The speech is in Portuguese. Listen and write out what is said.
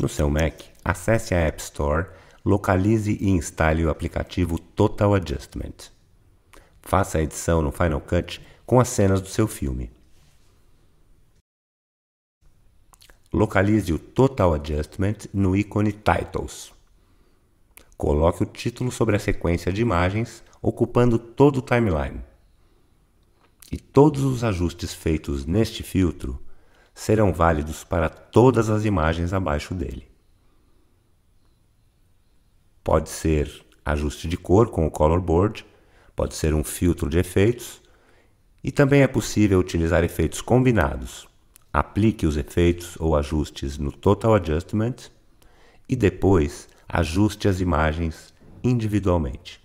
No seu Mac, acesse a App Store, localize e instale o aplicativo Total Adjustment. Faça a edição no Final Cut com as cenas do seu filme. Localize o Total Adjustment no ícone Titles. Coloque o título sobre a sequência de imagens, ocupando todo o timeline. E todos os ajustes feitos neste filtro serão válidos para todas as imagens abaixo dele. Pode ser ajuste de cor com o color board, pode ser um filtro de efeitos e também é possível utilizar efeitos combinados. Aplique os efeitos ou ajustes no Total Adjustment e depois ajuste as imagens individualmente.